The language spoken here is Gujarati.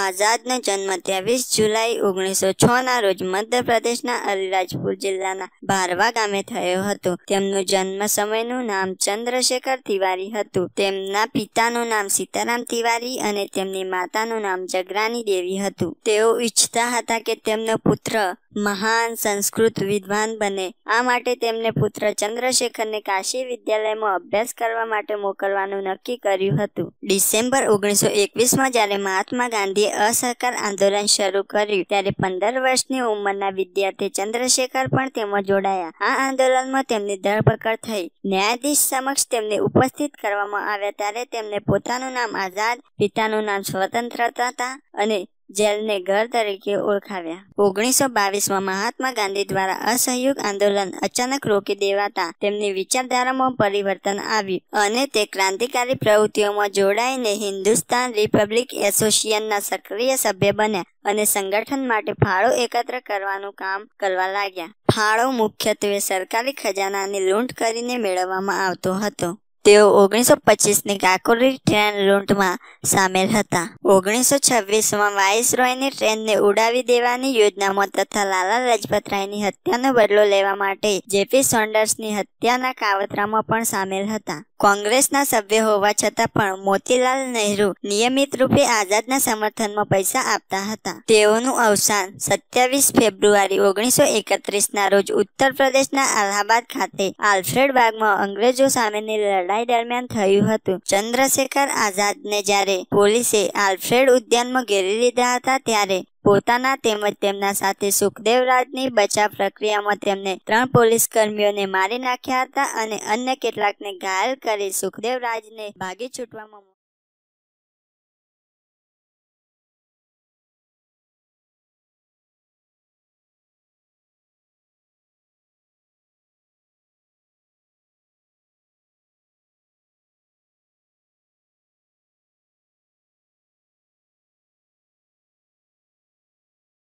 આઝાદનો જન્મ ત્રેવીસ જુલાઈ ઓગણીસો છ ના રોજ મધ્ય પ્રદેશના અલિરાજપુર જિલ્લાના ભારવા ગામે થયો હતો તેમનું જન્મ સમયનું નામ ચંદ્રશેખર તિવારી હતું તેમના પિતાનું નામ સીતારામ તિવારી અને તેમની માતાનું નામ જગરાની દેવી હતું તેઓ ઈચ્છતા હતા કે તેમનો પુત્ર મહાન સંસ્કૃત વિદ્વાન બને આ માટે તેમને પુત્ર ચંદ્રશેખરને કાશી વિદ્યાલયમાં અભ્યાસ કરવા માટે મોકલવાનું નક્કી કર્યું હતું ડિસેમ્બર ઓગણીસો એકવીસમાં જ્યારે મહાત્મા ગાંધીએ અસહકાર આંદોલન શરૂ કર્યું ત્યારે પંદર વર્ષની ઉંમરના વિદ્યાર્થી ચંદ્રશેખર પણ તેમાં જોડાયા આ આંદોલનમાં તેમની ધરપકડ થઈ ન્યાયાધીશ સમક્ષ તેમને ઉપસ્થિત કરવામાં આવ્યા ત્યારે તેમને પોતાનું નામ આઝાદ પિતાનું નામ સ્વતંત્રતા અને જેલને ઘર તરીકે ઓળખાવ્યા ઓગણીસો બાવીસમાં મહાત્મા ગાંધી દ્વારા અસહયોગ આંદોલન અચાનક રોકી દેવાતા તેમની વિચારધારામાં પરિવર્તન આવ્યું અને તે ક્રાંતિકારી પ્રવૃત્તિઓમાં જોડાઈને હિન્દુસ્તાન રિપબ્લિક એસોસિએશનના સક્રિય સભ્ય બન્યા અને સંગઠન માટે ફાળો એકત્ર કરવાનું કામ કરવા લાગ્યા ફાળો મુખ્યત્વે સરકારી ખજાનાની લૂંટ કરીને મેળવવામાં આવતો હતો તેઓ ઓગણીસો પચીસની કાકોરી ટ્રેન રૂટમાં સામેલ હતા ઓગણીસો છવ્વીસમાં વાઇસરોયની ટ્રેનને ઉડાવી દેવાની યોજનામાં તથા લાલા લજપત રાયની હત્યાનો બદલો લેવા માટે જેપી સોન્ડર્સની હત્યાના કાવતરામાં પણ સામેલ હતા કોંગ્રેસના સભ્ય હોવા છતાં પણ મોતીલાલ નહેરુ નિયમિત રૂપે આઝાદના સમર્થનમાં પૈસા આપતા હતા તેઓનું અવસાન સત્યાવીસ ફેબ્રુઆરી ઓગણીસો એકત્રીસના રોજ ઉત્તર પ્રદેશના અલ્હાબાદ ખાતે આલ્ફ્રેડ બાગમાં અંગ્રેજો સામેની લડાઈ લડાઈ દરમિયાન થયું હતું ચંદ્રશેખર આઝાદને જ્યારે પોલીસે આલ્ફ્રેડ ઉદ્યાનમાં ઘેરી લીધા હતા ત્યારે પોતાના તેમજ તેમના સાથે સુખદેવરાજની બચાવ પ્રક્રિયામાં તેમને ત્રણ પોલીસ કર્મીઓને મારી નાખ્યા હતા અને અન્ય કેટલાકને ઘાયલ કરી સુખદેવ રાજને ભાગી છૂટવામાં